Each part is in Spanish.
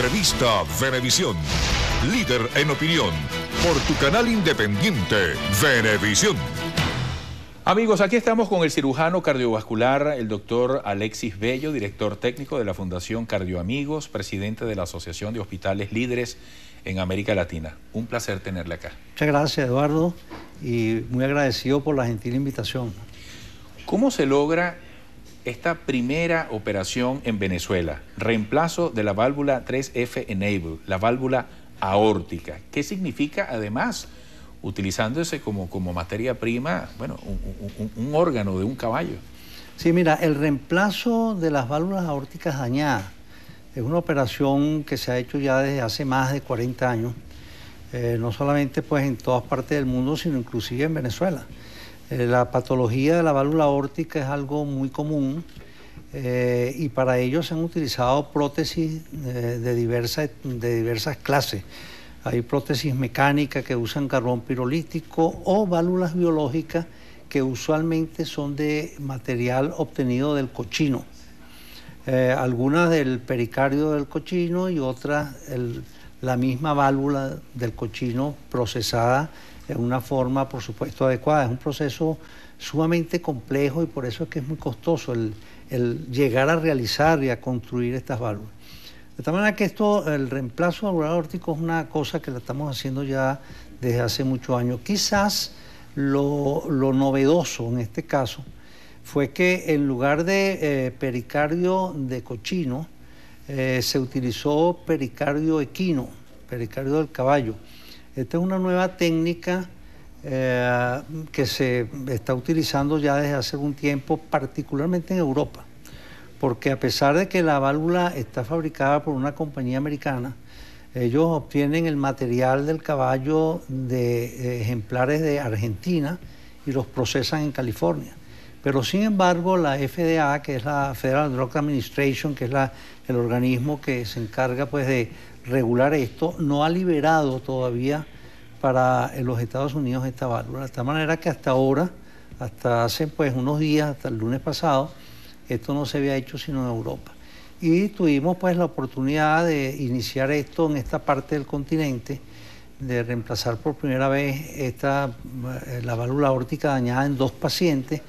Entrevista Venevisión. Líder en opinión. Por tu canal independiente, Venevisión. Amigos, aquí estamos con el cirujano cardiovascular, el doctor Alexis Bello, director técnico de la Fundación Cardioamigos, presidente de la Asociación de Hospitales Líderes en América Latina. Un placer tenerle acá. Muchas gracias, Eduardo, y muy agradecido por la gentil invitación. ¿Cómo se logra esta primera operación en Venezuela, reemplazo de la válvula 3F Enable, la válvula aórtica. ¿Qué significa además? utilizándose como, como materia prima, bueno, un, órgano de un caballo. Sí, mira, el reemplazo de las válvulas aórticas dañadas es una operación que se ha hecho ya desde hace más de 40 años, eh, no solamente pues en todas partes del mundo, sino inclusive en Venezuela. Eh, la patología de la válvula órtica es algo muy común eh, y para ello se han utilizado prótesis eh, de, de diversas clases. Hay prótesis mecánicas que usan carbón pirolítico o válvulas biológicas que usualmente son de material obtenido del cochino. algunas del pericardio del cochino y otras la misma válvula del cochino procesada de una forma, por supuesto, adecuada. Es un proceso sumamente complejo y por eso es que es muy costoso el, llegar a realizar y a construir estas válvulas. De tal manera que esto, el reemplazo valvular órtico es una cosa que la estamos haciendo ya desde hace muchos años. Quizás lo, novedoso en este caso fue que en lugar de eh, pericardio de cochino, eh, se utilizó pericardio equino, pericardio del caballo. Esta es una nueva técnica eh, que se está utilizando ya desde hace algún tiempo, particularmente en Europa, porque a pesar de que la válvula está fabricada por una compañía americana, ellos obtienen el material del caballo de eh, ejemplares de Argentina y los procesan en California. Pero sin embargo, la FDA, que es la Federal Drug Administration, que es el organismo que se encarga pues, de regular esto, no ha liberado todavía para los Estados Unidos esta válvula. De esta manera que hasta ahora, hasta hace pues unos días, hasta el lunes pasado, esto no se había hecho sino en Europa. Y tuvimos pues la oportunidad de iniciar esto en esta parte del continente, de reemplazar por primera vez esta, eh, la válvula órtica dañada en dos pacientes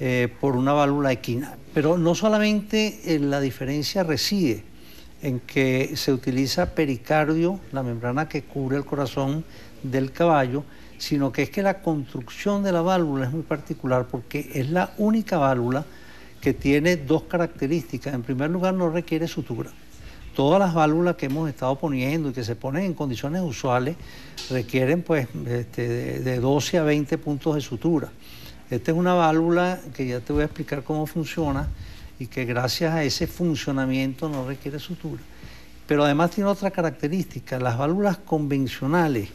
eh, por una válvula equina. Pero no solamente eh, la diferencia reside en que se utiliza pericardio, la membrana que cubre el corazón del caballo, sino que es que la construcción de la válvula es muy particular porque es la única válvula que tiene dos características. En primer lugar, no requiere sutura. Todas las válvulas que hemos estado poniendo y que se ponen en condiciones usuales requieren pues este, de 12 a 20 puntos de sutura. Esta es una válvula que ya te voy a explicar cómo funciona y que gracias a ese funcionamiento no requiere sutura. Pero además tiene otra característica, las válvulas convencionales,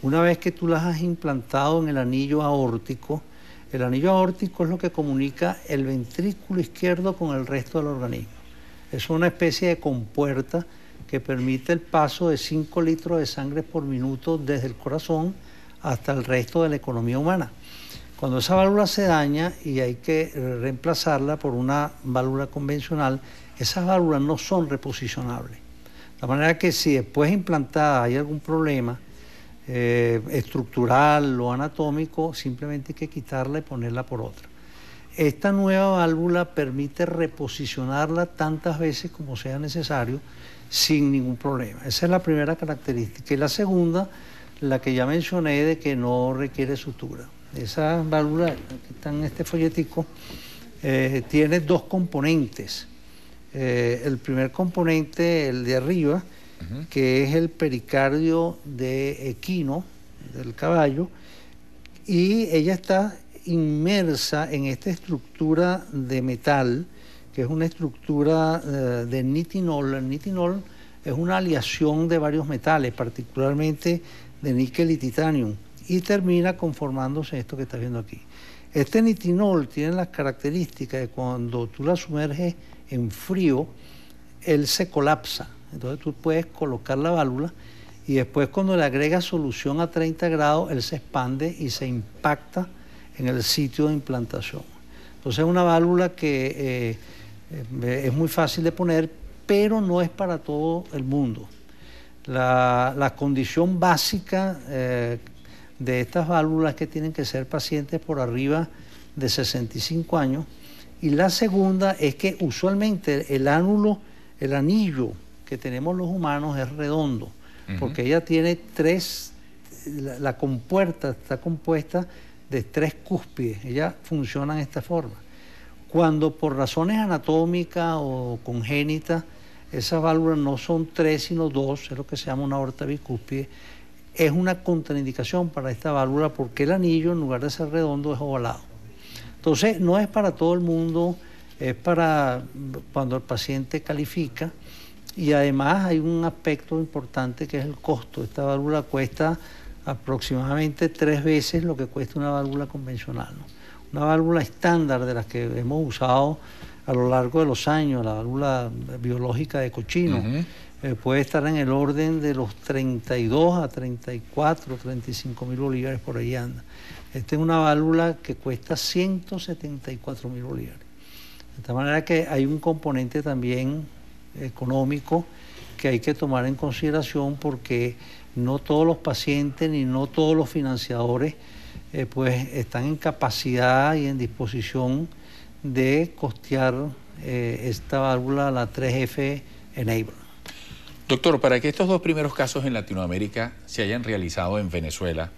una vez que tú las has implantado en el anillo aórtico, el anillo aórtico es lo que comunica el ventrículo izquierdo con el resto del organismo. Es una especie de compuerta que permite el paso de 5 litros de sangre por minuto desde el corazón hasta el resto de la economía humana. Cuando esa válvula se daña y hay que reemplazarla por una válvula convencional, esas válvulas no son reposicionables. De manera que si después implantada hay algún problema eh, estructural o anatómico, simplemente hay que quitarla y ponerla por otra. Esta nueva válvula permite reposicionarla tantas veces como sea necesario sin ningún problema. Esa es la primera característica. Y la segunda, la que ya mencioné de que no requiere sutura. Esa válvula que está en este folletico eh, tiene dos componentes. Eh, el primer componente, el de arriba, que es el pericardio de equino del caballo, y ella está inmersa en esta estructura de metal, que es una estructura eh, de nitinol. El nitinol es una aleación de varios metales, particularmente de níquel y titanio y termina conformándose esto que estás viendo aquí. Este nitinol tiene las características de cuando tú la sumerges en frío, él se colapsa. Entonces tú puedes colocar la válvula y después cuando le agregas solución a 30 grados, él se expande y se impacta en el sitio de implantación. Entonces es una válvula que eh, eh, es muy fácil de poner, pero no es para todo el mundo. La, condición básica eh, de estas válvulas que tienen que ser pacientes por arriba de 65 años. Y la segunda es que usualmente el ánulo, el anillo que tenemos los humanos es redondo, porque ella tiene tres, la, compuerta está compuesta de tres cúspides, ella funciona de esta forma. Cuando por razones anatómicas o congénitas, esas válvulas no son tres sino dos, es lo que se llama una aorta bicúspide, es una contraindicación para esta válvula porque el anillo en lugar de ser redondo es ovalado. Entonces no es para todo el mundo, es para cuando el paciente califica y además hay un aspecto importante que es el costo. Esta válvula cuesta aproximadamente tres veces lo que cuesta una válvula convencional. Una válvula estándar de las que hemos usado a lo largo de los años, la válvula biológica de cochino. Eh, puede estar en el orden de los 32 a 34, 35 mil bolívares por ahí anda. Esta es una válvula que cuesta 174 mil bolívares. De esta manera que hay un componente también económico que hay que tomar en consideración porque no todos los pacientes ni no todos los financiadores eh, pues están en capacidad y en disposición de costear eh, esta válvula, la 3F Enable. Doctor, para que estos dos primeros casos en Latinoamérica se hayan realizado en Venezuela,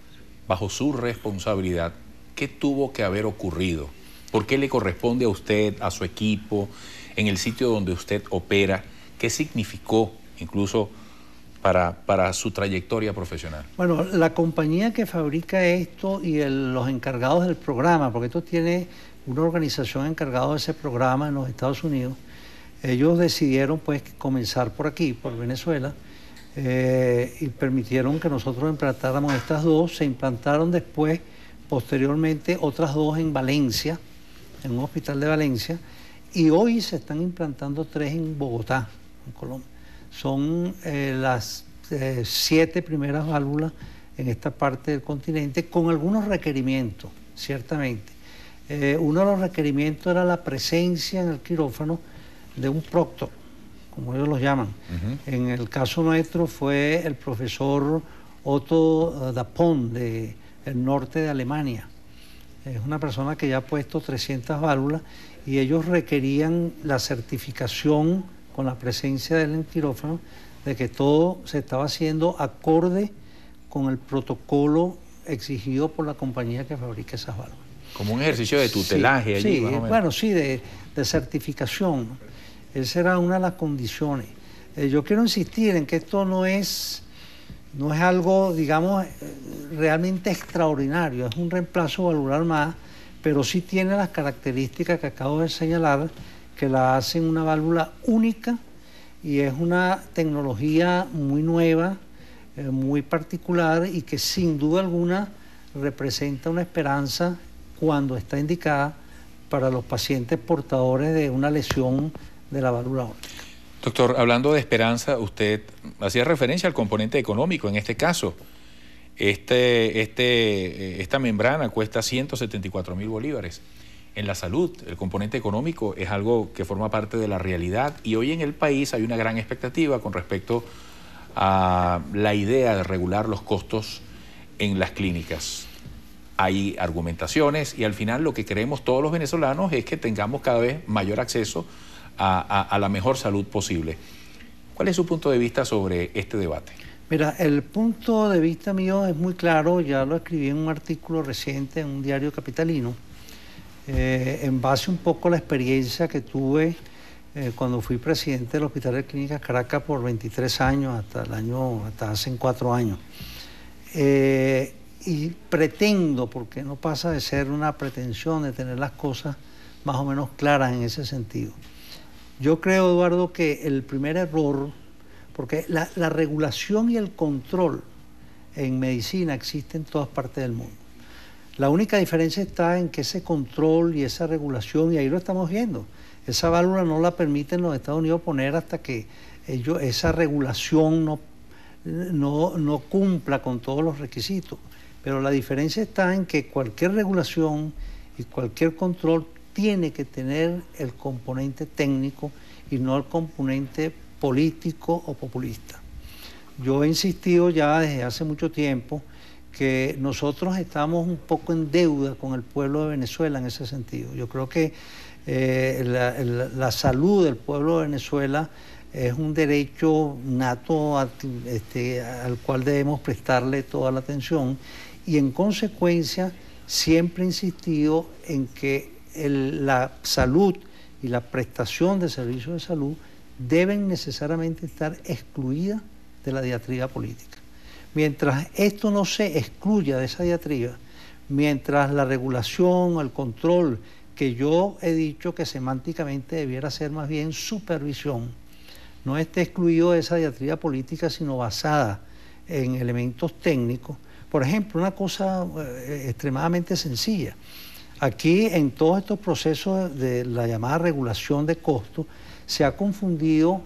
bajo su responsabilidad, ¿qué tuvo que haber ocurrido? ¿Por qué le corresponde a usted, a su equipo, en el sitio donde usted opera? ¿Qué significó incluso para, para su trayectoria profesional? Bueno, la compañía que fabrica esto y los encargados del programa, porque esto tiene una organización encargada de ese programa en los Estados Unidos, ellos decidieron pues comenzar por aquí, por Venezuela, eh, y permitieron que nosotros implantáramos estas dos. Se implantaron después, posteriormente, otras dos en Valencia, en un hospital de Valencia, y hoy se están implantando tres en Bogotá, en Colombia. Son eh, las eh, siete primeras válvulas en esta parte del continente con algunos requerimientos, ciertamente. uno de los requerimientos era la presencia en el quirófano de un proctor, como ellos los llaman. En el caso nuestro fue el profesor Otto eh, Dapón del norte de Alemania. Es una persona que ya ha puesto 300 válvulas y ellos requerían la certificación con la presencia del quirófano de que todo se estaba haciendo acorde con el protocolo exigido por la compañía que fabrica esas válvulas. Como un ejercicio de tutelaje. allí, bueno, sí, de, certificación. Esa era una de las condiciones. Eh, yo quiero insistir en que esto no es, no es algo, digamos, eh, realmente extraordinario, es un reemplazo valular más, pero sí tiene las características que acabo de señalar, que la hacen una válvula única y es una tecnología muy nueva, eh, muy particular y que sin duda alguna representa una esperanza cuando está indicada para los pacientes portadores de una lesión de la válvula Doctor, hablando de esperanza, usted hacía referencia al componente económico en este caso. Este, este, eh, esta membrana cuesta 174 mil bolívares. En la salud, el componente económico es algo que forma parte de la realidad y hoy en el país hay una gran expectativa con respecto a la idea de regular los costos en las clínicas hay argumentaciones y al final lo que queremos todos los venezolanos es que tengamos cada vez mayor acceso a, la mejor salud posible. ¿Cuál es su punto de vista sobre este debate? Mira, el punto de vista mío es muy claro, ya lo escribí en un artículo reciente en un diario capitalino, eh, en base un poco a la experiencia que tuve eh, cuando fui presidente del Hospital de Clínicas Caracas por 23 años, hasta el año, hasta hace 4 años. Eh, y pretendo, porque no pasa de ser una pretensión de tener las cosas más o menos claras en ese sentido. Yo creo, Eduardo, que el primer error, porque la, regulación y el control en medicina existe en todas partes del mundo. La única diferencia está en que ese control y esa regulación, y ahí lo estamos viendo, esa válvula no la permiten los Estados Unidos poner hasta que ellos, esa regulación no, no cumpla con todos los requisitos. Pero la diferencia está en que cualquier regulación y cualquier control tiene que tener el componente técnico y no el componente político o populista. Yo he insistido ya desde hace mucho tiempo que nosotros estamos un poco en deuda con el pueblo de Venezuela en ese sentido. Yo creo que eh, la, salud del pueblo de Venezuela es un derecho nato al este, cual debemos prestarle toda la atención y en consecuencia siempre he insistido en que la salud y la prestación de servicios de salud deben necesariamente estar excluidas de la diatriba política. Mientras esto no se excluya de esa diatriba, mientras la regulación, el control, que yo he dicho que semánticamente debiera ser más bien supervisión, no esté excluido de esa diatriba política, sino basada en elementos técnicos, por ejemplo, una cosa eh, extremadamente sencilla. Aquí en todos estos procesos de la llamada regulación de costos se ha confundido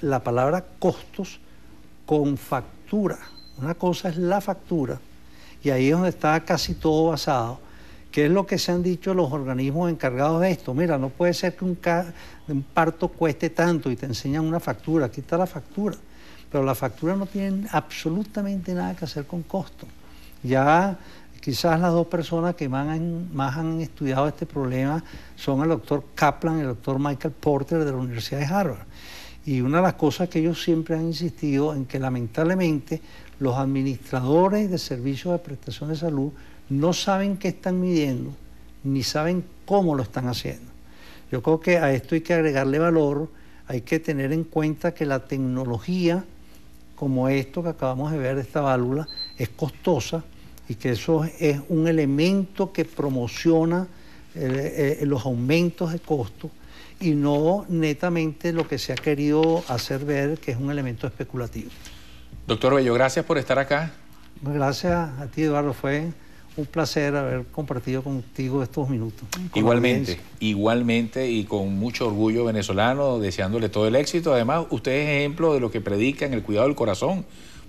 la palabra costos con factura. Una cosa es la factura y ahí es donde está casi todo basado, que es lo que se han dicho los organismos encargados de esto. Mira, no puede ser que un, un parto cueste tanto y te enseñan una factura, aquí está la factura, pero la factura no tiene absolutamente nada que hacer con costos. Ya quizás las dos personas que más han, estudiado este problema son el doctor Kaplan y el doctor Michael Porter de la Universidad de Harvard. Y una de las cosas que ellos siempre han insistido en que lamentablemente los administradores de servicios de prestación de salud no saben qué están midiendo, ni saben cómo lo están haciendo. Yo creo que a esto hay que agregarle valor, hay que tener en cuenta que la tecnología como esto que acabamos de ver, esta válvula, es costosa, y que eso es un elemento que promociona eh, eh, eh, los aumentos de costos y no netamente lo que se ha querido hacer ver que es un elemento especulativo. Doctor Bello, gracias por estar acá. Gracias a ti, Eduardo. Fue un placer haber compartido contigo estos minutos. Igualmente, igualmente y con mucho orgullo venezolano, deseándole todo el éxito. Además, usted es ejemplo de lo que predica en el cuidado del corazón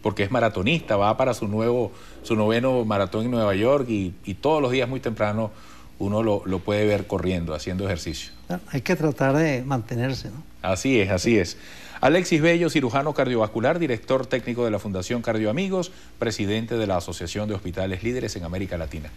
porque es maratonista, va para su nuevo, su noveno maratón en Nueva York y, todos los días muy temprano uno lo, puede ver corriendo, haciendo ejercicio. Ah, hay que tratar de mantenerse, ¿no? Así es, así es. Alexis Bello, cirujano cardiovascular, director técnico de la Fundación Cardioamigos, presidente de la Asociación de Hospitales Líderes en América Latina.